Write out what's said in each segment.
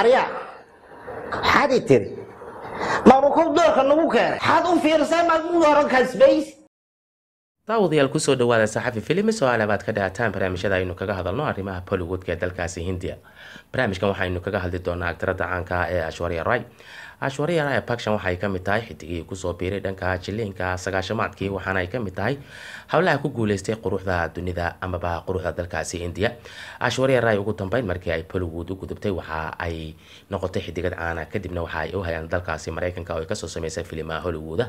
aryaa maxaad i tiri maalba kow doorka nagu keenay maxaad u fiirsaa maad ugu horan kasbays daawadayaal kusoo dhawaada saxafi filimi so-aale ka dhahataan barnaamijyada aynu kaga hadalno arrimaha bollywoodka ee dalkaasi hindiya barnaamijkan waxaynu kaga hadli doonaa agtarada caanka ah ee ashwarya ray ashwarya ray bakshan waxaay kamid tahay xidigii kusoo biiray dhanka jileenka sagaashamaadkii waxaana ay kamid tahay howlaha ku guuleystay quruxda dunida amaba quruxda dalkaasi hindiya ashwarya ray ugu dambeyn markii ay bollywood u gudubtay waxa ay noqotay xidigad caana kadibna waxa ay u hayaan dalkaasi mareykanka oo ay kasoo sameysay filimaha hollywooda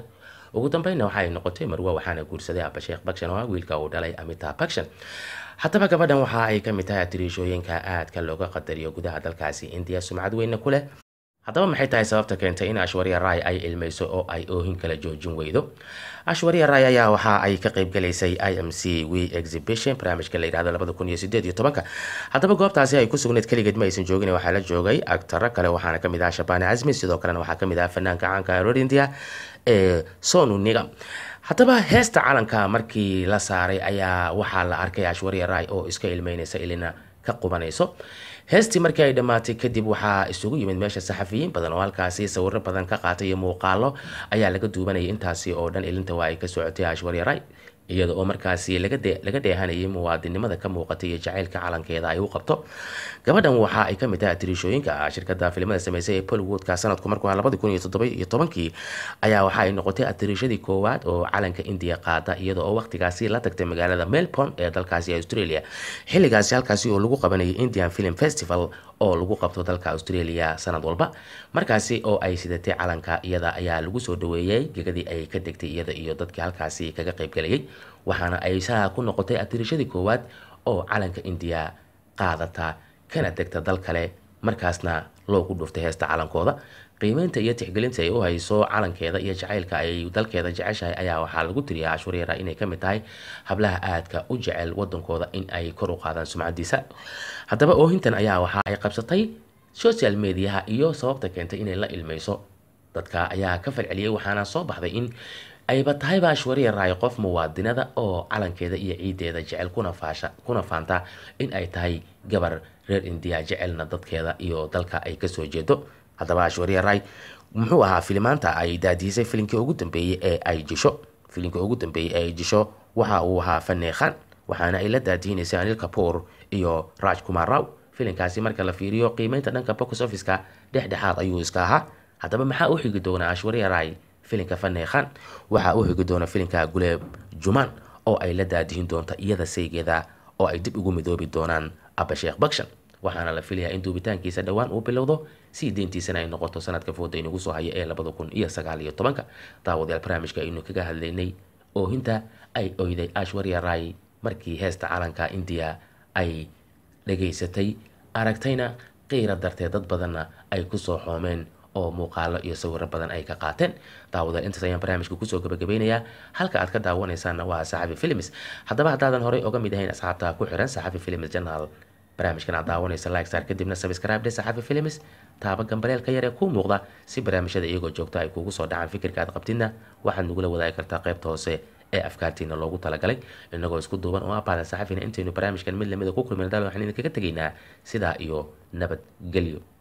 ugu dambeyna waxa ay noqotay marwa waxaana guursaday abasheekh bagshan oo ah wiilka uu dhalay amita bagshan haddaba gabadhan waxa ay ka mid tahay atirishooyinka aadka looga qadariyo gudaha dalkaasi indiya sumcad weyne ku leh haddaba maxay tahay sababta keentay in ashwarya ray ay ilmayso oo ay oohin kala joojin weydo ashwarya ray ayaa waxa ay ka qaybgalaysay i m c w exhibition barnaamijka la yidhahdo labada kun iyo sideed iyo tobanka haddaba goobtaasi ay ku sugneed keligeed ma aysan joogin waxaa la joogay agtaro kale waxaana ka mid ah shabaani casmi sidoo kalena waxaa ka mid ah fanaanka caanka rorindia ee sonu nigam haddaba heesta calanka markii la saaray ayaa waxaa la arkay ashwarya ray oo iska ilmeynaysa ilina ka qubanayso heestii markii ay dhammaatay kadib waxaa isugu yimid meesha saxafiyiin badan oo halkaasi sawiro badan ka qaatay iyo muuqaalo ayaa laga duubanayay intaasi oo dhan ilinta waa ay ka socotay ashwar yaray iyada oo markaasi laga dheehanayay muwaadinimada ka muuqata iyo jacaylka calankeeda ay u qabto gabadhan waxa ay kamid taha tirishooyinka shirkada filimada sameysay ee bollywoodka sanadku markuu aakii ayaa waxa ay noqotay atirishadii koowaad oo calanka indiya qaada iyada oo waqtigaasi la tagtay magaalada melbourne ee dalkaasi australia xilligaasi halkaasi oo lagu qabanayay indian film festival oo lagu qabto dalka australia sanad walba markaasi oo ay sidatay calanka iyada ayaa lagu soo dhaweeyay gegadii ay ka degtay iyada iyo dadkii halkaasi kaga qaybgalayay waxaana ay saha ku noqotay atirashadii koowaad oo calanka indiya qaadata kana degta dal kale markaasna loogu dhuftay heesta calankooda qiimeynta iyo tixgelinta ay u hayso calankeeda iyo jacaylka ay dalkeeda jeceshahay ayaa waxaa lagu tiriyaa cashuur yara inay ka mid tahay hablaha aadka u jecel wadankooda in ay kor u qaadaan sumcadiisa haddaba oohintan ayaa waxa ay qabsatay social mediaha iyo sababta keentay inay la ilmayso dadka ayaa ka falceliyay waxaana soo baxday in ayba tahay baashwariya raay qof muwaadinada oo calankeeda iyo ciideeda jecel kuna faanta in ay tahay gabar reer indiya jecelna dadkeeda iyo dalka ay kasoo jeedo haddaba ashwariya raay muxuu ahaa filimaanta ay daadiisay filimkii ugu dambeeyey ee ay jisho filimkii ugu dambeeyey ee ay jisho waxa uu ahaa faneekhan waxaana ay la daadiinaysay anil kapoor iyo raaj kumar raw filinkaasi marka la fiiriyo qiimeynta dhanka box office dhexdhexaad ayuu iska ahaa haddaba maxaa u xigi doonaa ashwariya raay filinka faneekhan waxaa u hegi doona filinka guleeb jumaan oo ay la daadihin doonta iyada saygeeda oo ay dib ugu midoobi doonaan abasheekh bakshan waxaana la filayaa in duubitaankiisa dhowaan uu bilowdo sii deyntiisana ay noqoto sanadka fooda inagu soo haya ee labada kun iyo sagaal tobanka daawadayaal barnaamijka aynu kaga hadlaynay oohinta ay oyday ashwarya ray markii heesta calanka indiya ay dhagaysatay aragtayna keyra dartee dad badanna ay ku soo xoomeen oo muuqaalo iyo sawiro badan ay ka qaateen daawada intaas ayaan barnaamijka kusoo gabagabeynayaa halka aad ka daawanaysaanna waa saxafi films haddaba haddaadan horey oga mid ahayn asxaabta ku xiran saxafi films janaal barnaamijkan aad daawanaysa like kadibna sabscribe dhe saxafi films taaba gambareelka yar ee kuu muuqda si barnaamijyada iyagoo joogta ay kugu soo dhacaan fikirka aad qabtidna waxaad nagula wadaagi kartaa qaybta hoose ee afkaartiina loogu talagalay inagoo isku duuban oo abaadan ah saxafina intaynu barnaamijkan mid lamida ah ku kulmin daal waxaan idinkaga tegaynaa sidaa iyo nabadgelyo